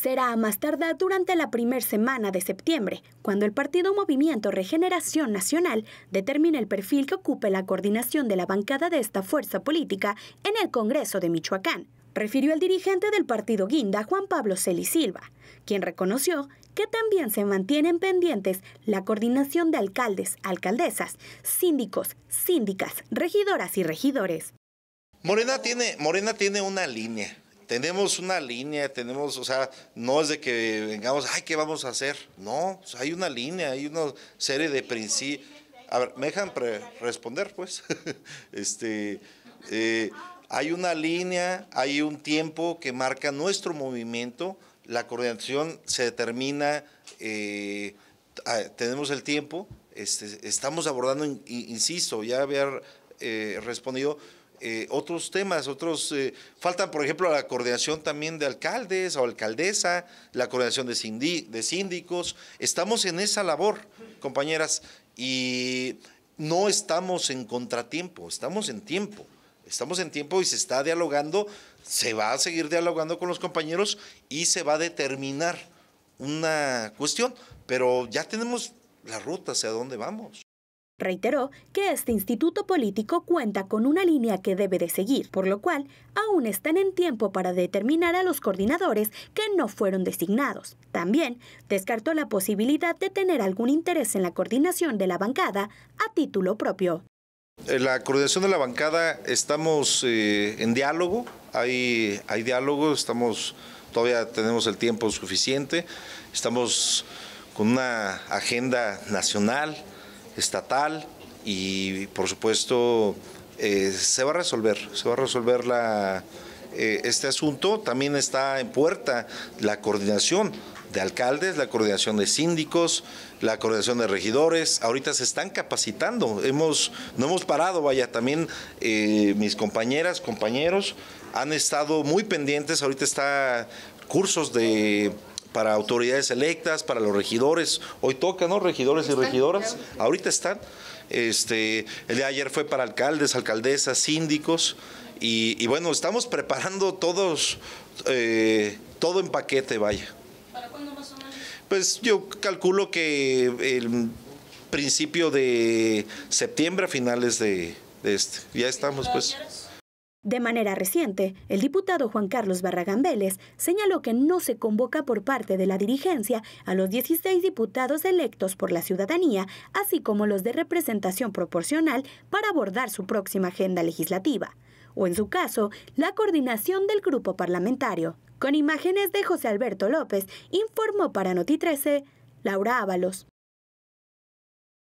será a más tardar durante la primera semana de septiembre, cuando el partido Movimiento Regeneración Nacional determine el perfil que ocupe la coordinación de la bancada de esta fuerza política en el Congreso de Michoacán, refirió el dirigente del partido Guinda, Juan Pablo Celisilva, Silva, quien reconoció que también se mantienen pendientes la coordinación de alcaldes, alcaldesas, síndicos, síndicas, regidoras y regidores. Morena tiene, Morena tiene una línea tenemos una línea, tenemos, o sea, no es de que vengamos, ay, ¿qué vamos a hacer? No, hay una línea, hay una serie de principios. A ver, me dejan responder, pues. este, eh, hay una línea, hay un tiempo que marca nuestro movimiento, la coordinación se determina, eh, tenemos el tiempo, este, estamos abordando, insisto, ya había eh, respondido, eh, otros temas, otros eh, faltan, por ejemplo, la coordinación también de alcaldes o alcaldesa, la coordinación de, de síndicos. Estamos en esa labor, compañeras, y no estamos en contratiempo, estamos en tiempo. Estamos en tiempo y se está dialogando, se va a seguir dialogando con los compañeros y se va a determinar una cuestión, pero ya tenemos la ruta hacia dónde vamos. Reiteró que este instituto político cuenta con una línea que debe de seguir, por lo cual aún están en tiempo para determinar a los coordinadores que no fueron designados. También descartó la posibilidad de tener algún interés en la coordinación de la bancada a título propio. En la coordinación de la bancada estamos eh, en diálogo, hay, hay diálogo, estamos, todavía tenemos el tiempo suficiente, estamos con una agenda nacional, estatal y por supuesto eh, se va a resolver, se va a resolver la, eh, este asunto. También está en puerta la coordinación de alcaldes, la coordinación de síndicos, la coordinación de regidores. Ahorita se están capacitando, hemos, no hemos parado, vaya, también eh, mis compañeras, compañeros han estado muy pendientes, ahorita está cursos de para autoridades electas, para los regidores. Hoy toca, ¿no? Regidores y regidoras. Ahorita están. Este, el de ayer fue para alcaldes, alcaldesas, síndicos. Y, bueno, estamos preparando todos, eh, todo en paquete, vaya. ¿Para cuándo más o menos? Pues yo calculo que el principio de septiembre, finales de, de este. Ya estamos, pues. De manera reciente, el diputado Juan Carlos Barragán señaló que no se convoca por parte de la dirigencia a los 16 diputados electos por la ciudadanía, así como los de representación proporcional, para abordar su próxima agenda legislativa, o en su caso, la coordinación del grupo parlamentario. Con imágenes de José Alberto López, informó para Noti 13, Laura Ábalos.